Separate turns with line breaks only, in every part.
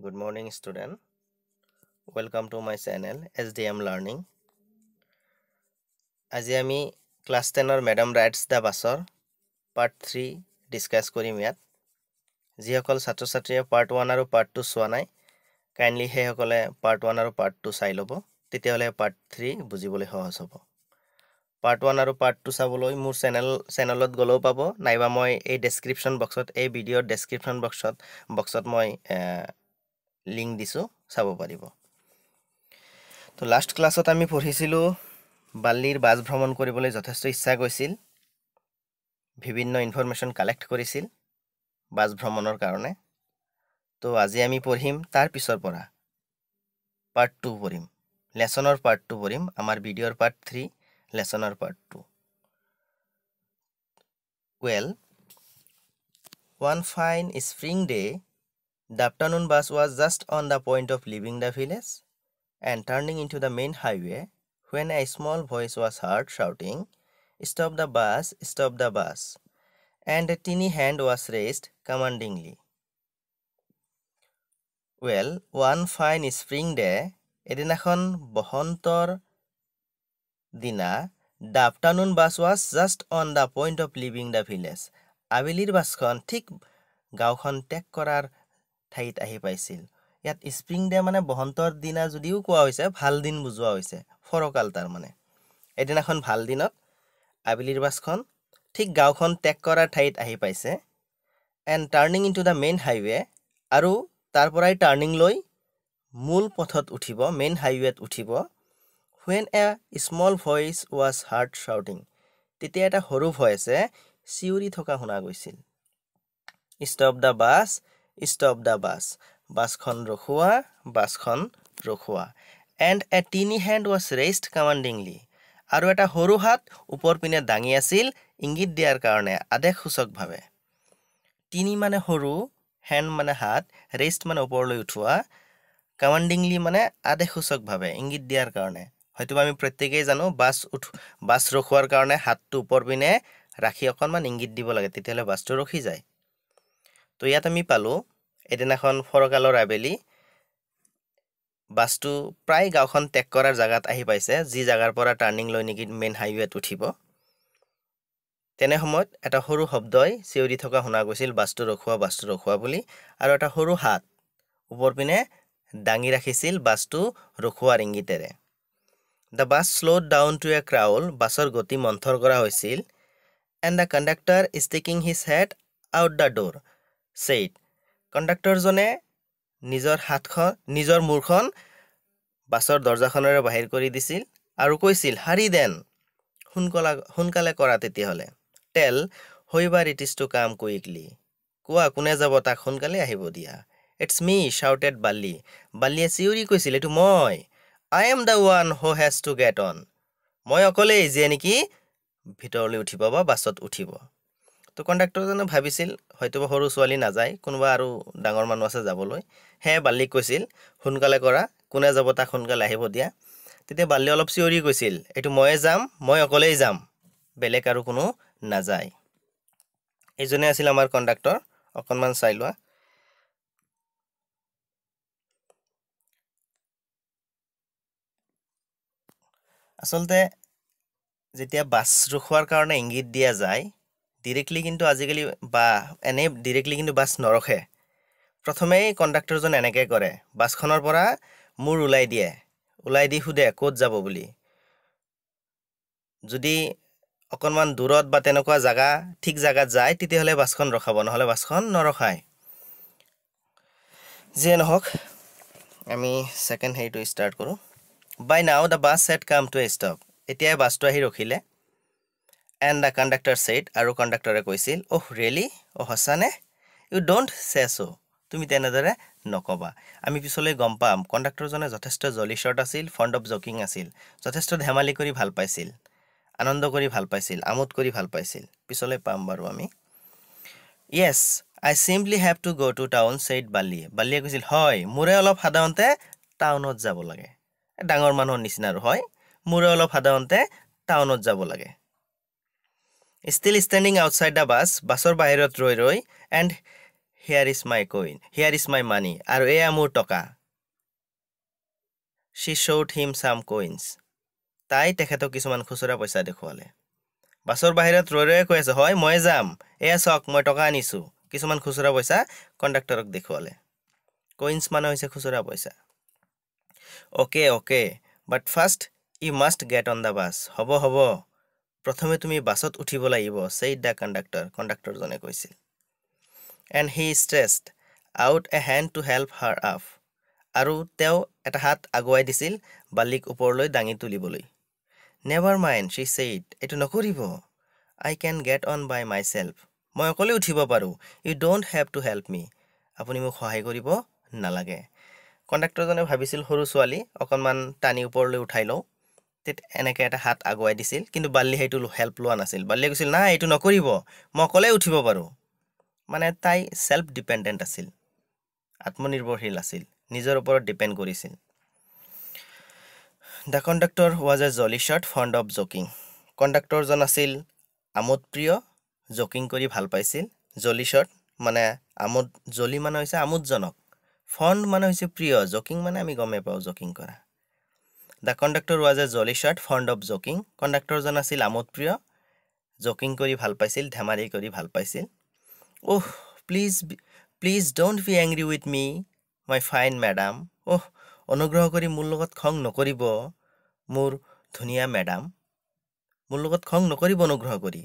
good morning student welcome to my channel sdm learning আজি আমি class 10 ৰ er madam writes the basor part 3 discuss কৰিম ইয়াত যি সকল ছাত্ৰ ছাত্ৰীয়ে part 1 আৰু part 2 চোৱা নাই kindly হে সকলে part 1 আৰু part 2 চাই লব তেতিয়া হলে part 3 বুজিবলৈ সহজ হ'ব পাৰ্ট ওৱান আৰু পাৰ্ট টু চাবলৈ মোৰ চেনেল চেনেলত গ'লেও পাব নাইবা মই এই ডেছক্ৰিপশ্যন বক্সত এই ভিডিঅ'ৰ ডেছক্ৰিপশ্যন বক্সত বক্সত মই লিংক দিছোঁ চাব পাৰিব তো লাষ্ট ক্লাছত আমি পঢ়িছিলোঁ বাল্লিৰ বাছ ভ্ৰমণ কৰিবলৈ যথেষ্ট ইচ্ছা গৈছিল বিভিন্ন ইনফৰ্মেশ্যন কালেক্ট কৰিছিল বাছ ভ্ৰমণৰ কাৰণে তো আজি আমি পঢ়িম তাৰ পিছৰ পৰা পাৰ্ট টু পঢ়িম লেচনৰ পাৰ্ট টু পঢ়িম আমাৰ ভিডিঅ'ৰ পাৰ্ট থ্ৰী লেচনৰ part two well one fine spring day' The afternoon bus was just on the point of leaving the village and turning into the main highway when a small voice was heard shouting, Stop the bus, stop the bus, and a tiny hand was raised commandingly. Well, one fine spring day, এদিনাখন বসন্তৰ Dina, The afternoon bus was just on the point of leaving the village. Avilir বাছখন ঠিক গাঁওখন ত্যাগ ঠাইত আহি পাইছিল ইয়াত স্প্ৰিং ডে মানে বসন্তৰ দিনা যদিও কোৱা হৈছে ভাল দিন বুজোৱা হৈছে ফৰকাল তাৰমানে এদিনাখন ভাল দিনত আবেলিৰ বাছখন ঠিক গাঁওখন টেক কৰাৰ ঠাইত আহি পাইছে and turning into the main highway আৰু তাৰ পৰাই টাৰ্ণিং লৈ মূল পথত উঠিব মেইন হাইৱেত উঠিব when a small voice was hard shouting তেতিয়া এটা সৰু ভইচে চিঞৰি থকা শুনা গৈছিল stop the bus stop the bus বাছখন ৰখোৱা বাছখন ৰখোৱা and a tiny hand was raised commandingly আৰু এটা সৰু হাত ওপৰ পিনে দাঙি আছিল ইংগিত দিয়াৰ কাৰণে আদেশসূচকভাৱে টিনি মানে সৰু হেণ্ড মানে হাত ৰেষ্ট মানে ওপৰলৈ উঠোৱা কমাণ্ডিংলি মানে আদেশসূচকভাৱে ইংগিত দিয়াৰ কাৰণে হয়তো আমি প্ৰত্যেকেই জানো বাছ উঠ বাছ ৰখোৱাৰ কাৰণে হাতটো ওপৰ পিনে ৰাখি অকণমান ইংগিত দিব লাগে তেতিয়াহ'লে বাছটো ৰখি যায় তো ইয়াত আমি পালোঁ এদিনাখন ফৰকালৰ আবেলি বাছটো প্ৰায় গাঁওখন টেক কৰাৰ জেগাত আহি পাইছে যি জেগাৰ পৰা টাৰ্ণিং লৈ নেকি মেইন হাইৱেত উঠিব তেনে সময়ত এটা সৰু শব্দই চিঞৰি থকা শুনা গৈছিল বাছটো ৰখোৱা বাছটো ৰখোৱা বুলি আৰু এটা সৰু হাত ওপৰ পিনে দাঙি ৰাখিছিল বাছটো ৰখোৱাৰ ইংগিতেৰে the bus slow' down to a crawl বাছৰ গতি মন্থৰ কৰা হৈছিল and the conductor is taking his head out the door said কণ্ডাক্টৰজনে নিজৰ হাতখন নিজৰ মূৰখন বাছৰ দৰ্জাখনেৰে বাহিৰ কৰি দিছিল আৰু কৈছিল হাৰি দেন সোনকালে সোনকালে কৰা তেতিয়াহ'লে তেল বাৰ it is to come quickly কোৱা কোনে যাব তাক সোনকালে আহিব দিয়া ইটছ মি শ্বাউটেড বাল্লি বাল্লিয়ে চিঞৰি কৈছিল এইটো মই I am the one who has to get on মই অকলেই যিয়ে নেকি ভিতৰলৈ উঠিব বা বাছত উঠিব তো কণ্ডাক্টৰজনে ভাবিছিল হয়তোবা সৰু ছোৱালী নাযায় কোনোবা আৰু ডাঙৰ মানুহ আছে যাবলৈ সেয়ে বাল্লিক কৈছিল সোনকালে কৰা কোনে যাব তাক সোনকালে আহিব দিয়া তেতিয়া বাল্লি অলপ চিঞৰি কৈছিল এইটো ময়ে যাম মই অকলেই যাম বেলেগ আৰু কোনো নাযায় এইজনে আছিল আমাৰ কণ্ডাক্টৰ অকণমান চাই লোৱা আচলতে যেতিয়া বাছ ৰখোৱাৰ কাৰণে ইংগিত দিয়া যায় ডিৰেক্টলি কিন্তু আজিকালি বা এনেই ডিৰেক্টলি কিন্তু বাছ নৰখে প্ৰথমেই কণ্ডাক্টৰজন এনেকৈ কৰে বাছখনৰ পৰা মূৰ ওলাই দিয়ে ওলাই দি সোধে ক'ত যাব বুলি যদি অকণমান দূৰত বা তেনেকুৱা জেগা ঠিক জেগাত যায় তেতিয়াহ'লে বাছখন ৰখাব নহ'লে বাছখন নৰখায় যিয়ে নহওক আমি ছেকেণ্ড হেৰিটো ষ্টাৰ্ট কৰোঁ by now the bus set come to a stop এতিয়াই বাছটো আহি ৰখিলে এণ্ড দ্য কণ্ডাক্টৰ ছেইড আৰু কণ্ডাক্টৰে কৈছিল অহ ৰিয়েলি অহ সঁচানে ইউ ডণ্ট চে চ' তুমি তেনেদৰে নক'বা আমি পিছলৈ গম পাম কণ্ডাক্টৰজনে যথেষ্ট জলি শ্বৰ্ট আছিল ফ্ৰণ্ট অফ জকিং আছিল যথেষ্ট ধেমালি কৰি ভাল পাইছিল আনন্দ কৰি ভাল পাইছিল আমোদ কৰি ভাল পাইছিল পিছলৈ পাম বাৰু আমি yes I simply have to go' to town said বালিয়ে বালিয়ে কৈছিল হয় মোৰে অলপ সাধাৰণতে টাউনত যাব লাগে ডাঙৰ মানুহৰ নিচিনাৰ হয় মোৰে অলপ সাধাৰণতে টাউনত যাব লাগে still standing outside the bus বাছৰ বাহিৰত ৰৈ ৰৈ and here is my coin here is my money আৰু এয়া মোৰ টকা শ্বি শ্বৌট হিম চাম কইনছ তাই তেখেতক কিছুমান খুচুৰা পইচা দেখুৱালে বাছৰ বাহিৰত ৰৈ ৰৈয়ে কৈ আছে হয় ময়ে যাম এয়া চাওক মই টকা আনিছোঁ কিছুমান খুচুৰা পইচা কণ্ডাক্টৰক দেখুৱালে কইনছ মানে হৈছে খুচুৰা পইচা okay okay but first you must get on the bus হ'ব হ'ব প্ৰথমে তুমি বাছত উঠিব লাগিব চেইড দ্য কণ্ডাক্টৰ কণ্ডাক্টৰজনে কৈছিল and he stretched out a hand to help her up আৰু তেওঁ এটা হাত আগুৱাই দিছিল বালিক ওপৰলৈ দাঙি তুলিবলৈ নেভাৰ মাইণ্ড শ্বি চেইড এইটো নকৰিব I can get on by myself মই অকলে উঠিব পাৰোঁ you don't have to help me আপুনি মোক সহায় কৰিব নালাগে কণ্ডাক্টৰজনে ভাবিছিল সৰু ছোৱালী অকণমান টানি ওপৰলৈ উঠাই লওঁ তেত এনেকৈ এটা হাত আগুৱাই দিছিল কিন্তু বাল্লি সেইটো হেল্প লোৱা নাছিল বাল্লিয়ে কৈছিল নাই এইটো নকৰিব মই অকলে উঠিব পাৰোঁ মানে তাই ছেল্ফ ডিপেণ্ডেণ্ট আছিল আত্মনিৰ্ভৰশীল আছিল নিজৰ ওপৰত ডিপেণ্ড কৰিছিল the conductor was a jolly sort fond of joking কণ্ডাক্টৰজন আছিল আমোদ প্ৰিয় জকিং কৰি ভাল পাইছিল জলি শ্বৰ্ট মানে আমোদ জলি মানে হৈছে আমোদজনক ফণ্ড মানে হৈছে প্ৰিয় জকিং মানে আমি গমেই পাওঁ জকিং কৰা the conductor was a jolly sort fond of joking কণ্ডাক্টৰজন আছিল আমোদপ্ৰিয় জকিং কৰি ভাল পাইছিল ধেমালি কৰি ভাল পাইছিল oh please please don't be angry with me my fine madam oh অনুগ্ৰহ কৰি মোৰ লগত খং নকৰিব মোৰ ধুনীয়া মেডাম মোৰ লগত খং নকৰিব অনুগ্ৰহ কৰি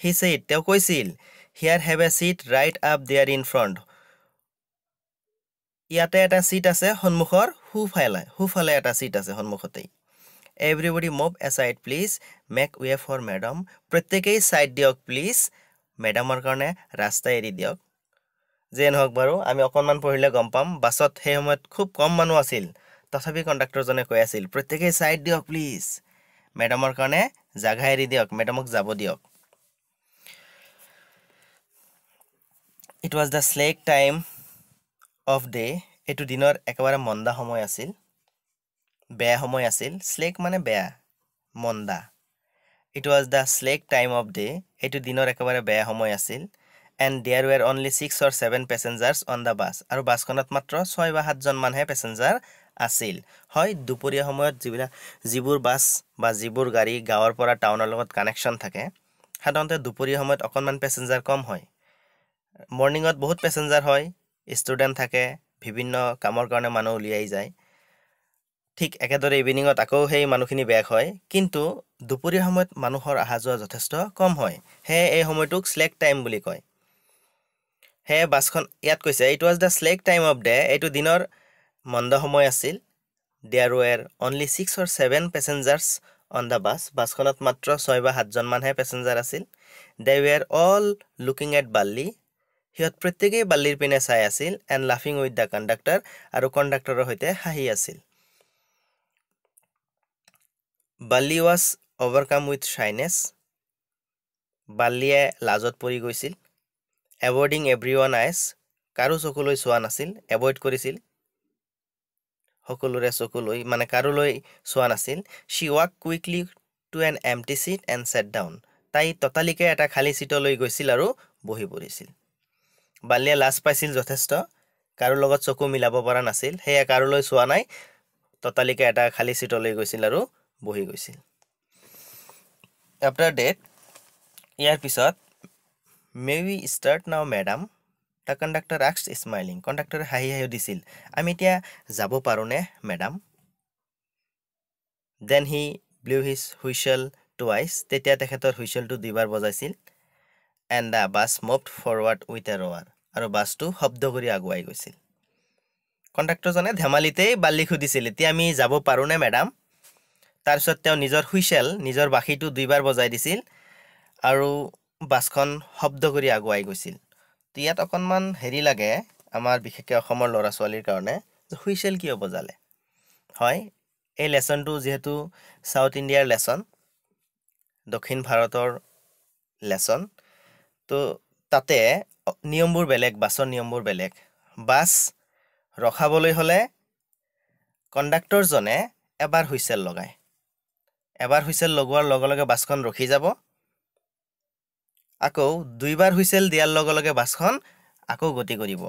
সি চেইট তেওঁ কৈছিল here have a seat right up there in front ইয়াতে এটা চিট আছে সন্মুখৰ সোঁফালে সোঁফালে এটা চিট আছে সন্মুখতেই everybody move aside please make way for madam প্ৰত্যেকেই ছাইড দিয়ক প্লিজ মেডামৰ কাৰণে ৰাস্তা এৰি দিয়ক যে নহওক বাৰু আমি অকণমান পঢ়িলে গম পাম বাছত সেই সময়ত খুব কম মানুহ আছিল তথাপি কণ্ডাক্টৰজনে কৈ আছিল প্ৰত্যেকেই ছাইড দিয়ক প্লিজ মেডামৰ কাৰণে জাগা এৰি দিয়ক মেডামক যাব দিয়ক it was the slack time of day এইটো দিনৰ একেবাৰে মন্দা সময় আছিল বেয়া সময় আছিল শ্লেক মানে বেয়া মন্দা it was the slack time of day এইটো দিনৰ একেবাৰে বেয়া সময় আছিল and there were only six or seven passengers on the bus আৰু বাছখনত মাত্ৰ ছয় বা সাতজন সাতজনমানহে পেছেঞ্জাৰ আছিল হয় দুপৰীয়া সময়ত যিবিলাক যিবোৰ বাছ বা যিবোৰ গাড়ী গাঁৱৰ পৰা টাউনৰ লগত কানেকশ্যন থাকে সাধাৰণতে দুপৰীয়া সময়ত অকণমান পেছেঞ্জাৰ কম হয় মৰ্ণিঙত বহুত পেছেঞ্জাৰ হয় ষ্টুডেণ্ট থাকে বিভিন্ন কামৰ কাৰণে মানুহ উলিয়াই যায় ঠিক একেদৰে ইভিনিঙত আকৌ সেই মানুহখিনি বেক হয় কিন্তু দুপৰীয়া সময়ত মানুহৰ অহা যোৱা যথেষ্ট কম হয় সেয়ে এই সময়টোক শ্লেক টাইম বুলি কয় সেয়ে বাছখন ইয়াত কৈছে it was the slack time of day এইটো দিনৰ মন্দ সময় আছিল they are were only six or seven passengers on the bus বাছখনত মাত্ৰ ছয় বা সাতজনমানহে পেছেঞ্জাৰ আছিল they were all looking at Valli সিহঁত প্ৰত্যেকেই বাল্লিৰ পিনে চাই আছিল এণ্ড লাফিং উইথ দ্য কণ্ডাক্টৰ আৰু কণ্ডাক্টৰৰ সৈতে হাঁহি আছিল বাল্লি ৱাজ অভাৰকাম উইথ শ্বাইনেছ বাল্লিয়ে লাজত পৰি গৈছিল এভইডিং এভৰি ওৱান আইছ কাৰো চকুলৈ চোৱা নাছিল এভইড কৰিছিল সকলোৰে চকুলৈ মানে কাৰোলৈ চোৱা নাছিল she walk quickly to an empty seat and sat down তাই ততালিকে এটা খালী চিটলৈ গৈছিল আৰু বহি পৰিছিল বালিয়ে লাজ পাইছিল যথেষ্ট কাৰো লগত চকু মিলাব পৰা নাছিল সেয়া কাৰোলৈ চোৱা নাই ততালিকে এটা খালী চিটলৈ গৈছিল আৰু বহি গৈছিল আফটাৰ ডেট ইয়াৰ পিছত may we start now madam the conductor আক্স স্মাইলিং কণ্ডাক্টৰে হাঁহি হাঁহিও দিছিল আমি এতিয়া যাব পাৰোঁনে madam then he blew his whistle twice তেতিয়া তেখেতৰ হুইচেলটো দুবাৰ বজাইছিল and the bus moved forward with a roar আৰু বাছটো শব্দ কৰি আগুৱাই গৈছিল কণ্ট্ৰেক্টৰজনে ধেমালিতেই বাল্লি সুধিছিল এতিয়া আমি যাব পাৰোঁনে মেডাম তাৰপিছত তেওঁ নিজৰ হুইচেল নিজৰ বাঁহীটো দুইবাৰ বজাই দিছিল আৰু বাছখন শব্দ কৰি আগুৱাই গৈছিল তো ইয়াত অকণমান হেৰি লাগে আমাৰ বিশেষকৈ অসমৰ ল'ৰা ছোৱালীৰ কাৰণে হুইচেল কিয় বজালে হয় এই লেচনটো যিহেতু চাউথ ইণ্ডিয়াৰ লেচন দক্ষিণ ভাৰতৰ লেচন তো তাতে নিয়মবোৰ বেলেগ বাছৰ নিয়মবোৰ বেলেগ বাছ ৰখাবলৈ হ'লে কণ্ডাক্টৰজনে এবাৰ হুইচেল লগায় এবাৰ হুইচেল লগোৱাৰ লগে লগে বাছখন ৰখি যাব আকৌ দুইবাৰ হুইচেল দিয়াৰ লগে লগে বাছখন আকৌ গতি কৰিব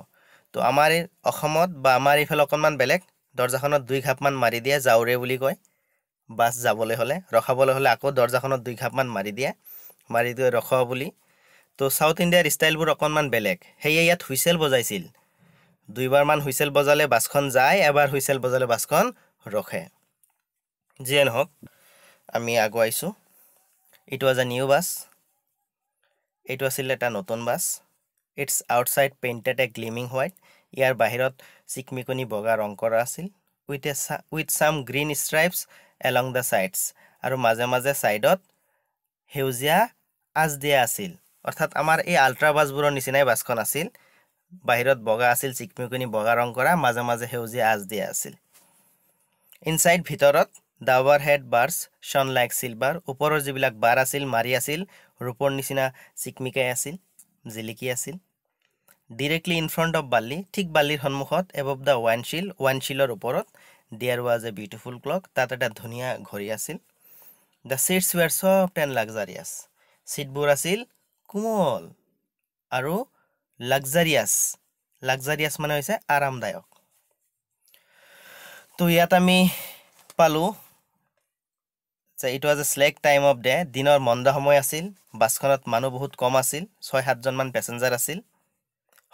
তো আমাৰ অসমত বা আমাৰ এইফালে অকণমান বেলেগ দৰ্জাখনত দুই ঘাপমান মাৰি দিয়ে যাওঁৰে বুলি কয় বাছ যাবলৈ হ'লে ৰখাবলৈ হ'লে আকৌ দৰ্জাখনত দুই ঘাপমান মাৰি দিয়ে মাৰি দিয়ে ৰখ বুলি তো চাউথ ইণ্ডিয়াৰ ষ্টাইলবোৰ অকণমান বেলেগ সেয়ে ইয়াত হুইচেল বজাইছিল দুইবাৰমান হুইচেল বজালে বাছখন যায় এবাৰ হুইচেল বজালে বাছখন ৰখে যিয়ে নহওক আমি আগুৱাইছোঁ এইটো আজ এ নিউ বাছ এইটো আছিল এটা নতুন bus its outside painted a gleaming white ইয়াৰ বাহিৰত চিকমিকনি বগা ৰং কৰা আছিল with a with some green stripes along the sides আৰু মাজে মাজে ছাইডত সেউজীয়া আঁচ দিয়া আছিল অৰ্থাৎ আমাৰ এই আল্ট্ৰাভাছবোৰৰ নিচিনাই বাছখন আছিল বাহিৰত বগা আছিল চিকমিকনি বগা ৰং কৰা মাজে মাজে সেউজীয়া আঁচ দিয়া আছিল ইনচাইড ভিতৰত ডাৱাৰ হেড বাৰ্ছ চন লাইক চিলভাৰ ওপৰৰ যিবিলাক বাৰ আছিল মাৰি আছিল ৰূপৰ নিচিনা চিকমিকাই আছিল জিলিকি আছিল directly in front of Valli ঠিক বাল্লিৰ সন্মুখত এবভ দ্য ৱাইনশ্বিল ৱাইনশ্বিলৰ ওপৰত there was a beautiful clock তাত এটা ধুনীয়া ঘড়ী আছিল the seats were soft and luxurious ছিটবোৰ আছিল কোমল আৰু লাগজাৰিয়াছ লাগজাৰিয়াছ মানে হৈছে আৰামদায়ক তো ইয়াত আমি পালোঁ যে it was a slack time of day দিনৰ মন্দ সময় আছিল বাছখনত মানুহ বহুত কম আছিল ছয় সাতজনমান পেছেঞ্জাৰ আছিল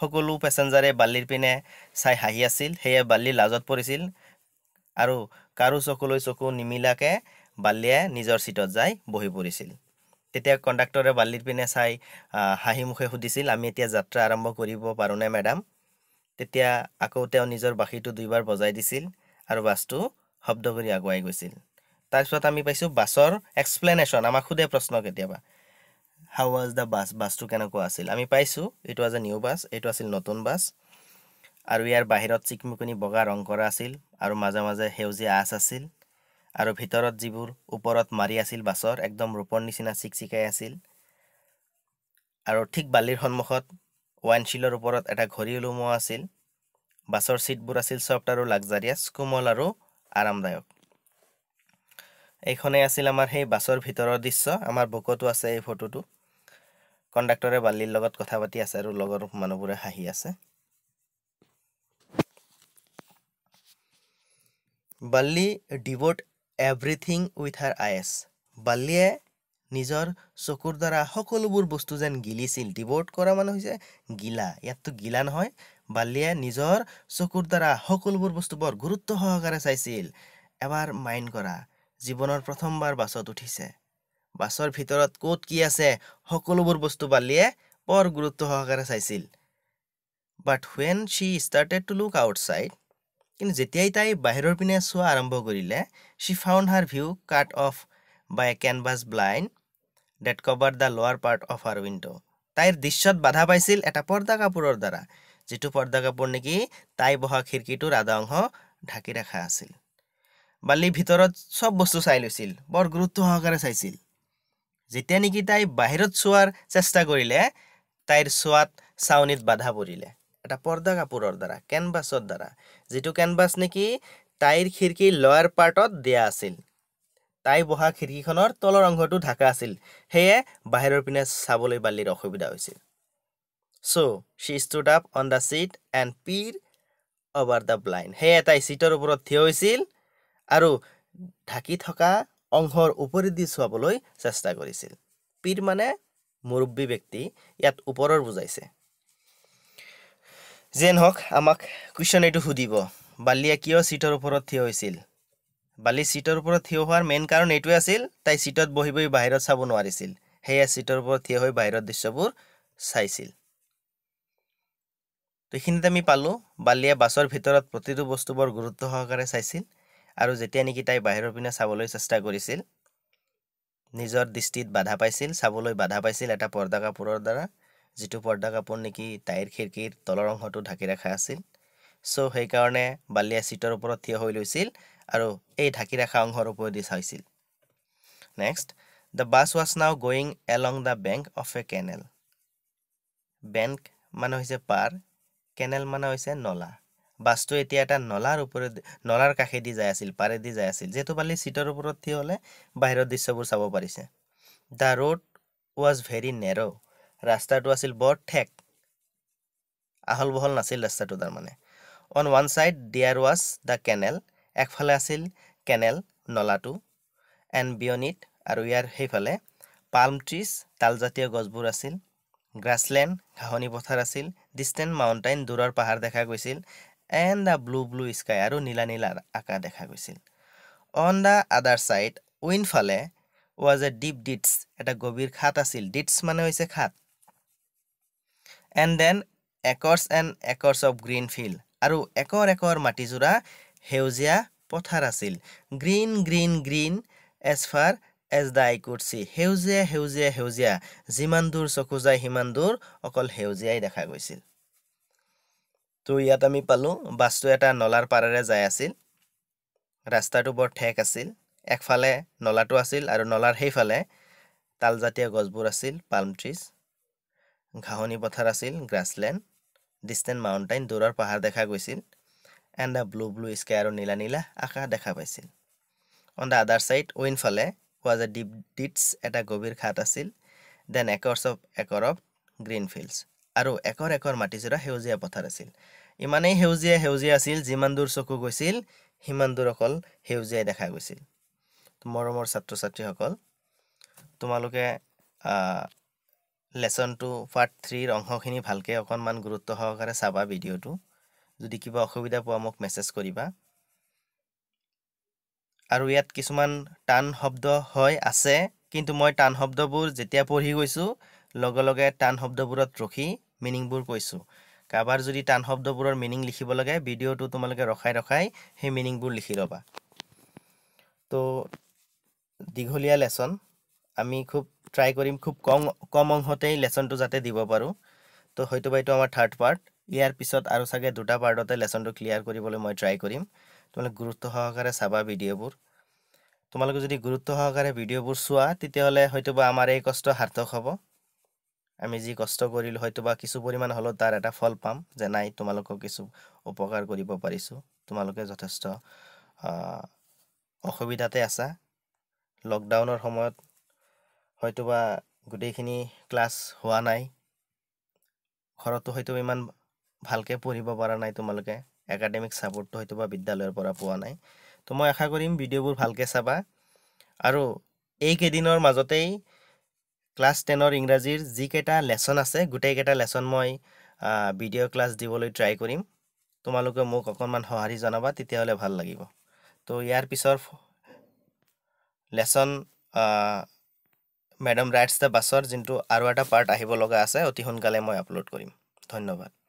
সকলো পেছেঞ্জাৰে বালিৰ পিনে চাই হাঁহি আছিল সেয়ে বালিৰ লাজত পৰিছিল আৰু কাৰো চকুলৈ চকু নিমিলাকৈ বালিয়ে নিজৰ ছিটত যাই বহি পৰিছিল তেতিয়া কণ্ডাক্টৰে বাল্লিৰ পিনে চাই হাঁহি মুখে সুধিছিল আমি এতিয়া যাত্ৰা আৰম্ভ কৰিব পাৰোঁনে মেডাম তেতিয়া আকৌ তেওঁ নিজৰ বাঁহীটো দুইবাৰ বজাই দিছিল আৰু বাছটো শব্দ কৰি আগুৱাই গৈছিল তাৰপিছত আমি পাইছোঁ বাছৰ এক্সপ্লেনেশ্যন আমাক সোধে প্ৰশ্ন কেতিয়াবা হাউ ৱাজ দ্য বাছ বাছটো কেনেকুৱা আছিল আমি পাইছোঁ এইটো ৱাজ এ নিউ বাছ এইটো আছিল নতুন বাছ আৰু ইয়াৰ বাহিৰত চিকমিকনি বগা ৰং কৰা আছিল আৰু মাজে মাজে সেউজীয়া আঁচ আছিল আৰু ভিতৰত যিবোৰ ওপৰত মাৰি আছিল বাছৰ একদম ৰূপৰ নিচিনা চিকচিকাই আছিল আৰু ঠিক বালিৰ সন্মুখত ৱাইনশ্বিলৰ ওপৰত এটা ঘড়ী ওলোমোৱা আছিল বাছৰ ছিটবোৰ আছিল চফ্ট আৰু লাগজাৰিয়াছ কোমল আৰু আৰামদায়ক এইখনেই আছিল আমাৰ সেই বাছৰ ভিতৰৰ দৃশ্য আমাৰ বুকতো আছে এই ফটোটো কণ্ডাক্টৰে বালিৰ লগত কথা পাতি আছে আৰু লগৰ মানুহবোৰে হাঁহি আছে বাল্লি ডিভ'ট এভ্ৰিথিং উইথ হাৰ আইছ বাল্লিয়ে নিজৰ চকুৰ দ্বাৰা সকলোবোৰ বস্তু যেন গিলিছিল ডিভৰ্ট কৰা মানে হৈছে গিলা ইয়াততো গিলা নহয় বাল্লিয়ে নিজৰ চকুৰ দ্বাৰা সকলোবোৰ বস্তু বৰ গুৰুত্ব সহকাৰে চাইছিল এবাৰ মাইণ্ড কৰা জীৱনৰ প্ৰথমবাৰ বাছত উঠিছে বাছৰ ভিতৰত ক'ত কি আছে সকলোবোৰ বস্তু বাল্লিয়ে বৰ গুৰুত্ব সহকাৰে চাইছিল but when she started to look outside কিন্তু যেতিয়াই তাই বাহিৰৰ পিনে চোৱা আৰম্ভ কৰিলে she found her view cut off by a canvas blind that covered the lower part of her window' তাইৰ দৃশ্যত বাধা পাইছিল এটা পৰ্দা কাপোৰৰ দ্বাৰা যিটো পৰ্দা কাপোৰ নেকি তাই বহা খিৰিকীটোৰ আধা অংশ ঢাকি ৰখা আছিল বালি ভিতৰত চব বস্তু চাই লৈছিল বৰ গুৰুত্ব সহকাৰে চাইছিল যেতিয়া নেকি তাই বাহিৰত চোৱাৰ চেষ্টা কৰিলে তাইৰ চোৱাত চাউনিত বাধা পৰিলে এটা পৰ্দা কাপোৰৰ দ্বাৰা কেনভাছৰ দ্বাৰা যিটো কেনভাছ নেকি তাইৰ খিৰিকী লয়াৰ পাৰ্টত দিয়া আছিল তাই বহা খিৰিকীখনৰ তলৰ অংশটো ঢাকা আছিল সেয়ে বাহিৰৰ পিনে চাবলৈ বালিৰ অসুবিধা হৈছিল so' she stood up on the seat and peered over the blind সেয়ে তাই চিটৰ ওপৰত থিয় হৈছিল আৰু ঢাকি থকা অংশৰ ওপৰেদি চোৱাবলৈ চেষ্টা কৰিছিল পীৰ মানে মুৰব্বী ব্যক্তি ইয়াত ওপৰৰ বুজাইছে যে নহওক আমাক কুৱেশ্যন এইটো সুধিব বালিয়া কিয় চিটৰ ওপৰত থিয় হৈছিল বালি চিটৰ ওপৰত থিয় হোৱাৰ মেইন কাৰণ এইটোৱে আছিল তাই চিটত বহি বহি বাহিৰত চাব নোৱাৰিছিল সেয়া চিটৰ ওপৰত থিয় হৈ বাহিৰৰ দৃশ্যবোৰ চাইছিল তো এইখিনিতে আমি পালোঁ বালিয়ে বাছৰ ভিতৰত প্ৰতিটো বস্তু বৰ গুৰুত্ব সহকাৰে চাইছিল আৰু যেতিয়া নেকি তাই বাহিৰৰ পিনে চাবলৈ চেষ্টা কৰিছিল নিজৰ দৃষ্টিত বাধা পাইছিল চাবলৈ বাধা পাইছিল এটা পৰ্দা কাপোৰৰ দ্বাৰা যিটো পৰ্দা কাপোৰ নেকি তাইৰ খিৰিকীৰ তলৰ অংশটো ঢাকি ৰখা আছিল চ' সেইকাৰণে বালিয়া চিটৰ ওপৰত থিয় হৈ লৈছিল আৰু এই ঢাকি ৰখা অংশৰ ওপৰেদি চাইছিল next the bus was now going along the bank of a canal bank মানে হৈছে পাৰ কেনেল মানে হৈছে নলা বাছটো এতিয়া এটা নলাৰ ওপৰত নলাৰ কাষেদি যায় আছিল পাৰেদি যায় আছিল যিহেতু বালি চিটৰ ওপৰত থিয় হ'লে বাহিৰৰ দৃশ্যবোৰ চাব পাৰিছে the road was very narrow' ৰাস্তাটো আছিল বৰ ঠেক আহল বহল নাছিল ৰাস্তাটো তাৰমানে on one side there was the canal একফালে আছিল কেনেল নলাটো এণ্ড বিয়নিত আৰু ইয়াৰ সেইফালে পাল্ম ট্ৰিজ তালজাতীয় গছবোৰ আছিল গ্ৰাছলেণ্ড ঘাঁহনি পথাৰ আছিল ডিষ্টেণ্ট মাউণ্টেইন দূৰৰ পাহাৰ দেখা গৈছিল and the blue blue sky আৰু নীলা নীলা আকাশ দেখা গৈছিল অন দ্য আদাৰ ছাইড উইণ্ড ফালে ৱাজ এ ডিপ ডিটছ এটা গভীৰ খাট আছিল ডিটছ মানে হৈছে খাট and then acres and acres of green field আৰু একৰ একৰ মাটিজোৰা সেউজীয়া পথাৰ আছিল green green green as far as the eye could see সেউজীয়া সেউজীয়া সেউজীয়া যিমান দূৰ চকু যায় সিমান দূৰ অকল সেউজীয়াই দেখা গৈছিল তো ইয়াত আমি পালোঁ বাছটো এটা নলাৰ পাৰেৰে যাই আছিল ৰাস্তাটো বৰ ঠেক আছিল একফালে নলাটো আছিল আৰু নলাৰ সেইফালে তালজাতীয় গছবোৰ আছিল পাল্ম ট্ৰিজ ঘাঁহনি পথাৰ আছিল গ্ৰাছলেণ্ড ডিষ্টেণ্ট মাউণ্টেইন দূৰৰ পাহাৰ দেখা গৈছিল and the blue blue sky আৰু নীলা নীলা আকাশ দেখা পাইছিল অন দ্য আদাৰ ছাইড উইনফালে ৱাজ যায় ডিপ ডিটছ এটা গভীৰ ঘাট আছিল then acres of acre of green fields আৰু একৰ একৰ মাটিজোৰা সেউজীয়া পথাৰ আছিল ইমানেই সেউজীয়া সেউজীয়া আছিল যিমান দূৰ চকু গৈছিল সিমান দূৰ অকল সেউজীয়াই দেখা গৈছিল মৰমৰ ছাত্ৰ ছাত্ৰীসকল তোমালোকে লেচনটো পাৰ্ট থ্ৰীৰ অংশখিনি ভালকৈ অকণমান গুৰুত্ব সহকাৰে চাবা ভিডিঅ'টো যদি কিবা অসুবিধা পোৱা মোক মেছেজ কৰিবা আৰু ইয়াত কিছুমান টান শব্দ হয় আছে কিন্তু মই টান শব্দবোৰ যেতিয়া পঢ়ি গৈছোঁ লগে লগে টান শব্দবোৰত ৰখি মিনিংবোৰ কৈছোঁ কাৰোবাৰ যদি টান শব্দবোৰৰ মিনিং লিখিব লাগে ভিডিঅ'টো তোমালোকে ৰখাই ৰখাই সেই মিনিংবোৰ লিখি ল'বা তো দীঘলীয়া লেচন আমি খুব ট্ৰাই কৰিম খুব কম কম অংশতেই লেচনটো যাতে দিব পাৰোঁ তো হয়তো বা এইটো আমাৰ থাৰ্ড পাৰ্ট ইয়াৰ পিছত আৰু চাগে দুটা পাৰ্টতে লেচনটো ক্লিয়াৰ কৰিবলৈ মই ট্ৰাই কৰিম তোমালোকে গুৰুত্ব সহকাৰে চাবা ভিডিঅ'বোৰ তোমালোকে যদি গুৰুত্ব সহকাৰে ভিডিঅ'বোৰ চোৱা তেতিয়াহ'লে হয়তোবা আমাৰ এই কষ্ট সাৰ্থক হ'ব আমি যি কষ্ট কৰিলোঁ হয়তোবা কিছু পৰিমাণ হ'লেও তাৰ এটা ফল পাম যে নাই তোমালোকক কিছু উপকাৰ কৰিব পাৰিছোঁ তোমালোকে যথেষ্ট অসুবিধাতে আছা লকডাউনৰ সময়ত হয়তোবা গোটেইখিনি ক্লাছ হোৱা নাই ঘৰতো হয়তো ইমান ভালকৈ পঢ়িব পৰা নাই তোমালোকে একাডেমিক ছাপৰ্টটো হয়তোবা বিদ্যালয়ৰ পৰা পোৱা নাই তো মই আশা কৰিম ভিডিঅ'বোৰ ভালকৈ চাবা আৰু এইকেইদিনৰ মাজতেই ক্লাছ টেনৰ ইংৰাজীৰ যিকেইটা লেচন আছে গোটেইকেইটা লেচন মই ভিডিঅ' ক্লাছ দিবলৈ ট্ৰাই কৰিম তোমালোকে মোক অকণমান সঁহাৰি জনাবা তেতিয়াহ'লে ভাল লাগিব তো ইয়াৰ পিছৰ লেচন মেডাম ৰাইটছ দ্য বাছৰ যোনটো আৰু এটা পাৰ্ট আহিব লগা আছে অতি সোনকালে মই আপলোড কৰিম ধন্যবাদ